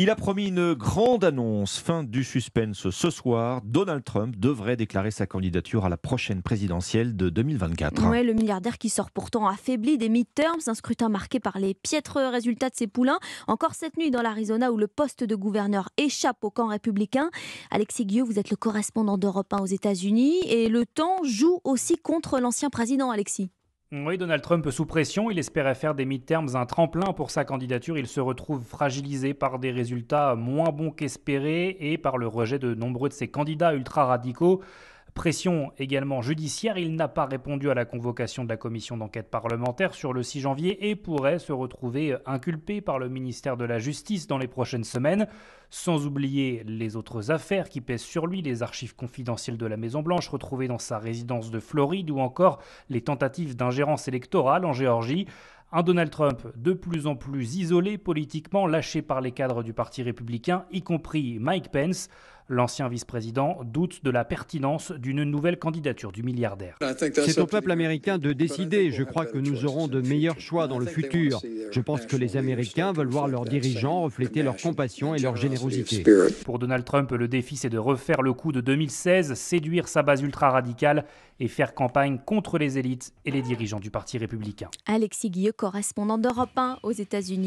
Il a promis une grande annonce, fin du suspense ce soir. Donald Trump devrait déclarer sa candidature à la prochaine présidentielle de 2024. Ouais, le milliardaire qui sort pourtant affaibli des midterms, un scrutin marqué par les piètres résultats de ses poulains. Encore cette nuit dans l'Arizona où le poste de gouverneur échappe au camp républicain. Alexis Guillaume, vous êtes le correspondant d'Europe 1 aux États-Unis et le temps joue aussi contre l'ancien président Alexis. Oui, Donald Trump sous pression, il espérait faire des midterms un tremplin pour sa candidature. Il se retrouve fragilisé par des résultats moins bons qu'espérés et par le rejet de nombreux de ses candidats ultra-radicaux. Pression également judiciaire, il n'a pas répondu à la convocation de la commission d'enquête parlementaire sur le 6 janvier et pourrait se retrouver euh, inculpé par le ministère de la Justice dans les prochaines semaines, sans oublier les autres affaires qui pèsent sur lui, les archives confidentielles de la Maison-Blanche retrouvées dans sa résidence de Floride ou encore les tentatives d'ingérence électorale en Géorgie. Un Donald Trump de plus en plus isolé politiquement, lâché par les cadres du Parti républicain, y compris Mike Pence. L'ancien vice-président doute de la pertinence d'une nouvelle candidature du milliardaire. C'est au peuple américain de décider. Je crois que nous aurons de meilleurs choix dans le futur. Je pense que les Américains veulent voir leurs dirigeants refléter leur compassion et leur générosité. Pour Donald Trump, le défi, c'est de refaire le coup de 2016, séduire sa base ultra-radicale et faire campagne contre les élites et les dirigeants du Parti républicain. Alexis Guilleux, correspondant d'Europe 1 aux États-Unis.